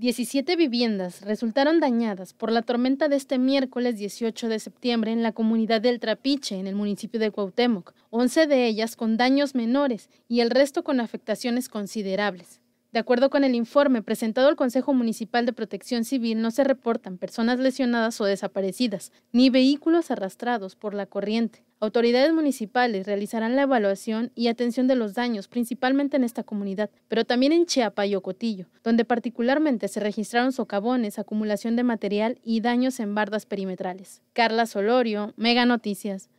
17 viviendas resultaron dañadas por la tormenta de este miércoles 18 de septiembre en la comunidad del Trapiche, en el municipio de Cuauhtémoc, 11 de ellas con daños menores y el resto con afectaciones considerables. De acuerdo con el informe presentado al Consejo Municipal de Protección Civil, no se reportan personas lesionadas o desaparecidas, ni vehículos arrastrados por la corriente. Autoridades municipales realizarán la evaluación y atención de los daños, principalmente en esta comunidad, pero también en Chiapa y Ocotillo, donde particularmente se registraron socavones, acumulación de material y daños en bardas perimetrales. Carla Solorio, Mega Noticias.